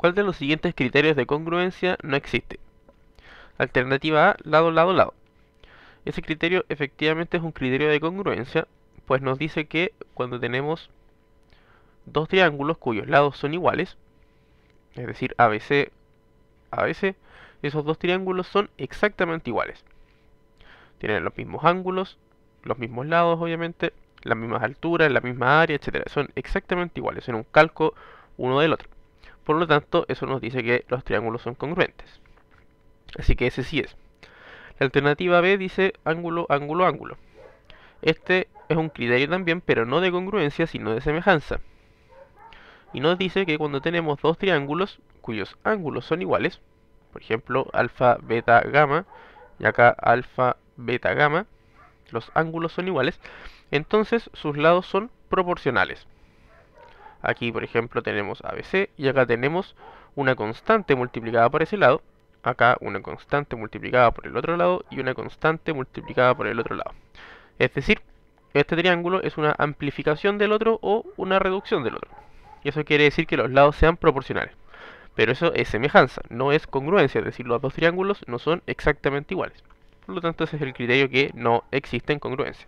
¿Cuál de los siguientes criterios de congruencia no existe? Alternativa A, lado, lado, lado. Ese criterio efectivamente es un criterio de congruencia, pues nos dice que cuando tenemos dos triángulos cuyos lados son iguales, es decir, ABC, ABC, esos dos triángulos son exactamente iguales. Tienen los mismos ángulos, los mismos lados, obviamente, las mismas alturas, la misma área, etc. Son exactamente iguales, en un calco uno del otro. Por lo tanto, eso nos dice que los triángulos son congruentes. Así que ese sí es. La alternativa B dice ángulo, ángulo, ángulo. Este es un criterio también, pero no de congruencia, sino de semejanza. Y nos dice que cuando tenemos dos triángulos cuyos ángulos son iguales, por ejemplo, alfa, beta, gamma, y acá alfa, beta, gamma, los ángulos son iguales, entonces sus lados son proporcionales. Aquí, por ejemplo, tenemos ABC y acá tenemos una constante multiplicada por ese lado, acá una constante multiplicada por el otro lado y una constante multiplicada por el otro lado. Es decir, este triángulo es una amplificación del otro o una reducción del otro. Y eso quiere decir que los lados sean proporcionales. Pero eso es semejanza, no es congruencia, es decir, los dos triángulos no son exactamente iguales. Por lo tanto, ese es el criterio que no existe en congruencia.